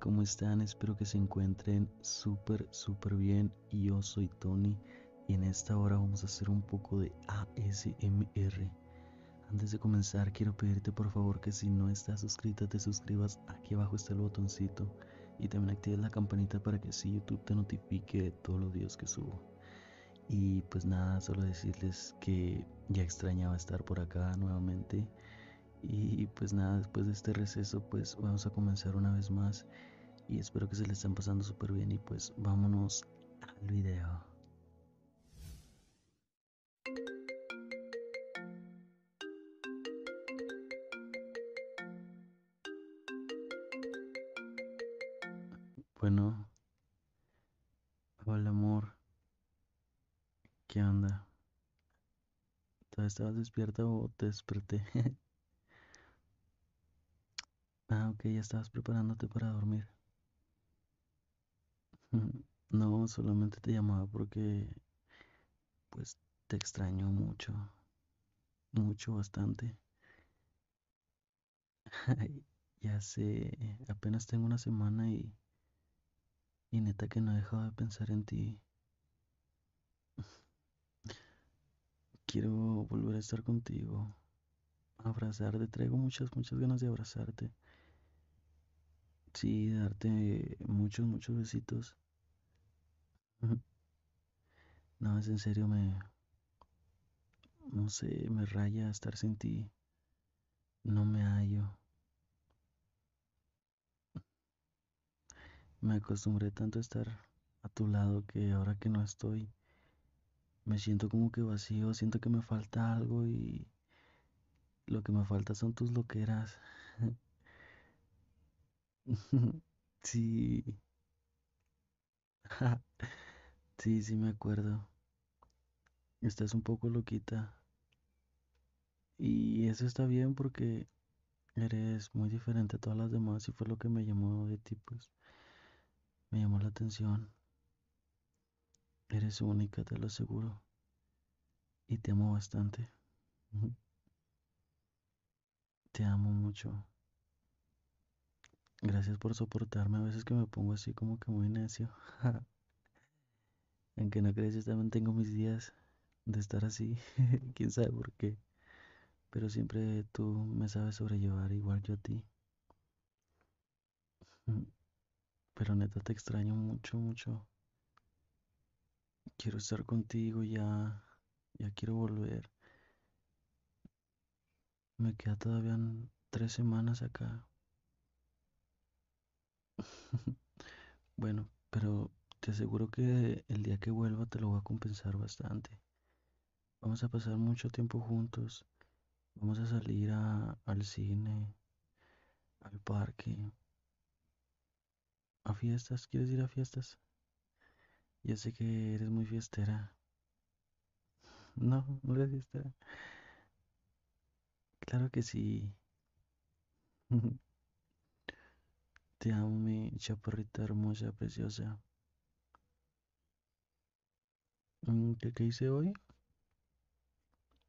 ¿Cómo están? Espero que se encuentren súper, súper bien. Yo soy Tony y en esta hora vamos a hacer un poco de ASMR. Antes de comenzar, quiero pedirte por favor que si no estás suscrita, te suscribas. Aquí abajo está el botoncito y también actives la campanita para que si YouTube te notifique de todos los videos que subo. Y pues nada, solo decirles que ya extrañaba estar por acá nuevamente. Y pues nada, después de este receso, pues vamos a comenzar una vez más y espero que se le estén pasando súper bien y pues vámonos al video. Bueno, hola amor, ¿qué onda? ¿Todavía estabas despierta o te desperté? ah, ok, ya estabas preparándote para dormir. No, solamente te llamaba porque pues te extraño mucho, mucho, bastante. ya sé, apenas tengo una semana y, y neta que no he dejado de pensar en ti. Quiero volver a estar contigo, abrazarte, traigo muchas, muchas ganas de abrazarte. Sí, darte muchos, muchos besitos. No, es en serio, me, no sé, me raya estar sin ti. No me hallo. Me acostumbré tanto a estar a tu lado que ahora que no estoy, me siento como que vacío, siento que me falta algo y lo que me falta son tus loqueras. Sí. Sí, sí me acuerdo. Estás un poco loquita. Y eso está bien porque eres muy diferente a todas las demás y fue lo que me llamó de ti, pues me llamó la atención. Eres única, te lo aseguro. Y te amo bastante. Te amo mucho. Gracias por soportarme a veces que me pongo así como que muy necio. Aunque no crees, yo también tengo mis días de estar así. Quién sabe por qué. Pero siempre tú me sabes sobrellevar igual yo a ti. Pero neta te extraño mucho, mucho. Quiero estar contigo ya. Ya quiero volver. Me queda todavía tres semanas acá. Bueno, pero te aseguro que el día que vuelva te lo voy a compensar bastante. Vamos a pasar mucho tiempo juntos. Vamos a salir al cine, al parque, a fiestas. ¿Quieres ir a fiestas? Ya sé que eres muy fiestera. No, no eres fiestera. Claro que sí. Te amo, mi chaparrita hermosa, preciosa. Mm, ¿Qué, hice hoy?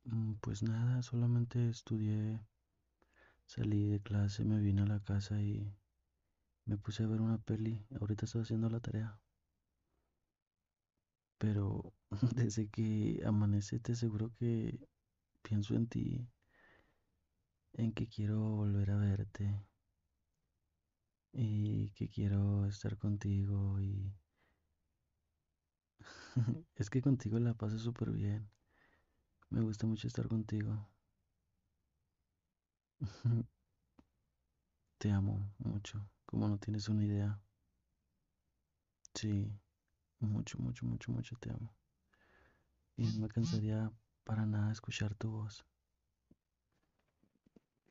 Mm, pues nada, solamente estudié, salí de clase, me vine a la casa y me puse a ver una peli. Ahorita estoy haciendo la tarea. Pero desde que amanece te aseguro que pienso en ti, en que quiero volver a verte y que quiero estar contigo y es que contigo la paso súper bien. Me gusta mucho estar contigo. Te amo mucho, como no tienes una idea. Sí, mucho, mucho, mucho, mucho te amo. Y no me cansaría para nada escuchar tu voz.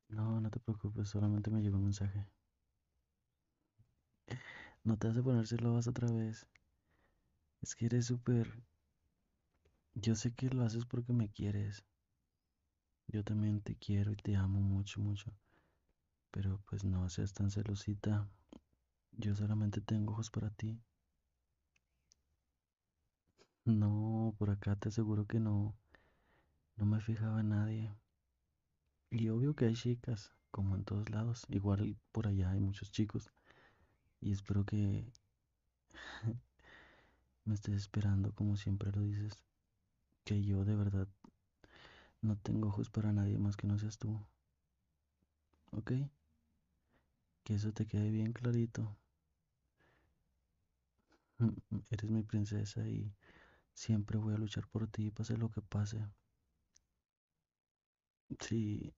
No, no te preocupes, solamente me llevo un mensaje. No te hace ponerse vas otra vez. Es que eres súper... Yo sé que lo haces porque me quieres. Yo también te quiero y te amo mucho, mucho. Pero pues no seas tan celosita. Yo solamente tengo ojos para ti. No, por acá te aseguro que no. No me fijaba nadie. Y obvio que hay chicas, como en todos lados. Igual por allá hay muchos chicos y espero que me estés esperando como siempre lo dices, que yo de verdad no tengo ojos para nadie más que no seas tú. ¿Ok? Que eso te quede bien clarito. Eres mi princesa y siempre voy a luchar por ti, pase lo que pase. Sí,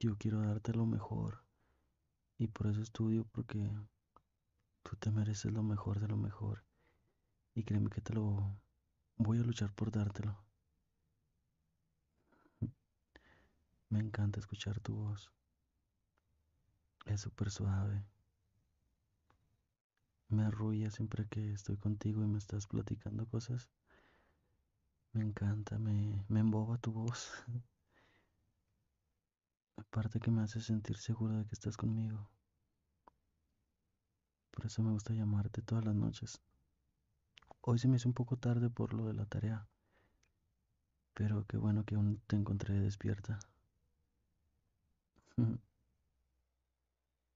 yo quiero darte lo mejor y por eso estudio porque Tú te mereces lo mejor de lo mejor. Y créeme que te lo voy a luchar por dártelo. Me encanta escuchar tu voz. Es súper suave. Me arrulla siempre que estoy contigo y me estás platicando cosas. Me encanta, me, me emboba tu voz. Aparte que me hace sentir seguro de que estás conmigo eso me gusta llamarte todas las noches. Hoy se me hizo un poco tarde por lo de la tarea, pero qué bueno que aún te encontré despierta.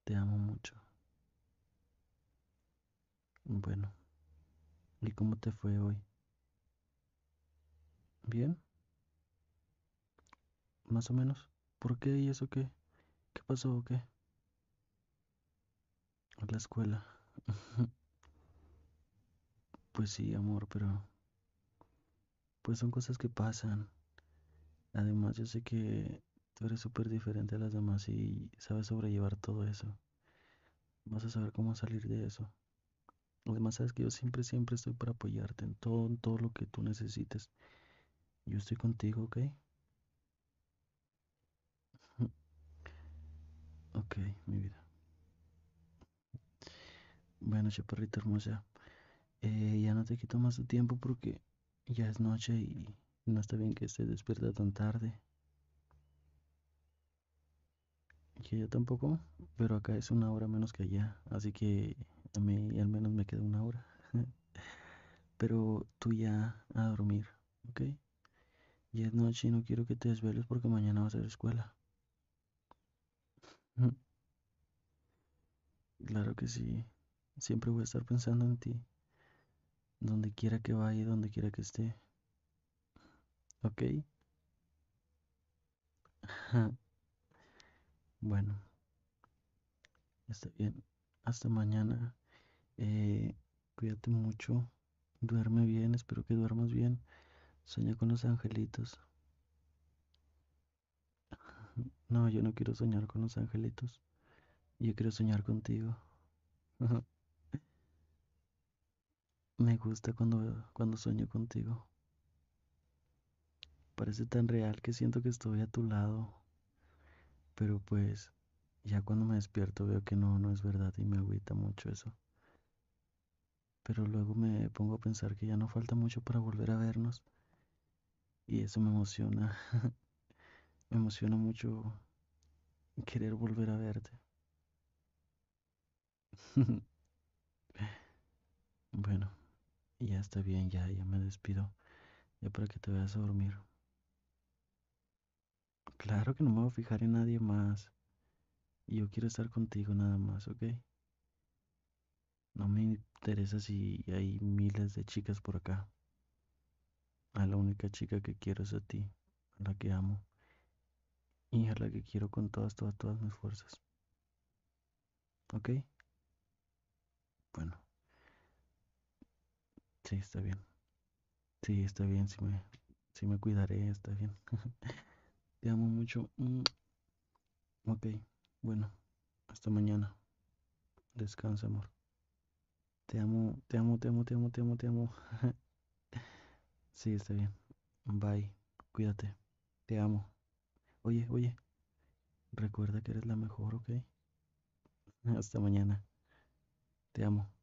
Te amo mucho. Bueno, ¿y cómo te fue hoy? ¿Bien? Más o menos. ¿Por qué y eso qué? ¿Qué pasó o qué? la escuela. Pues sí, amor, pero... Pues son cosas que pasan. Además, yo sé que tú eres súper diferente a las demás y sabes sobrellevar todo eso. Vas a saber cómo salir de eso. Además, sabes que yo siempre, siempre estoy para apoyarte en todo, en todo lo que tú necesites. Yo estoy contigo, ¿ok? ok, mi vida. Bueno, chaparrita hermosa, eh, ya no te quito más tu tiempo porque ya es noche y no está bien que se despierta tan tarde. Que yo tampoco, pero acá es una hora menos que allá, así que a mí al menos me queda una hora. pero tú ya a dormir, ¿ok? Ya es noche y no quiero que te desveles porque mañana vas a la escuela. Claro que sí. Siempre voy a estar pensando en ti, donde quiera que vaya, donde quiera que esté. ¿Ok? bueno, está bien. Hasta mañana. Eh, cuídate mucho. Duerme bien. Espero que duermas bien. Sueña con los angelitos. No, yo no quiero soñar con los angelitos. Yo quiero soñar contigo. Me gusta cuando, cuando sueño contigo. Parece tan real que siento que estoy a tu lado. Pero pues ya cuando me despierto veo que no, no es verdad y me agüita mucho eso. Pero luego me pongo a pensar que ya no falta mucho para volver a vernos. Y eso me emociona. me emociona mucho querer volver a verte. bueno ya está bien, ya, ya me despido. Ya para que te vayas a dormir. Claro que no me voy a fijar en nadie más. Y yo quiero estar contigo nada más, ¿ok? No me interesa si hay miles de chicas por acá. A ah, la única chica que quiero es a ti, a la que amo. Y a la que quiero con todas, todas, todas mis fuerzas. ¿Ok? Bueno. Sí, está bien. Sí, está bien, sí me, sí me cuidaré, está bien. Te amo mucho. Mm. Ok, bueno, hasta mañana. Descansa, amor. Te amo, te amo, te amo, te amo, te amo, te amo. sí, está bien. Bye, cuídate. Te amo. Oye, oye, recuerda que eres la mejor, ¿ok? Hasta mañana. Te amo.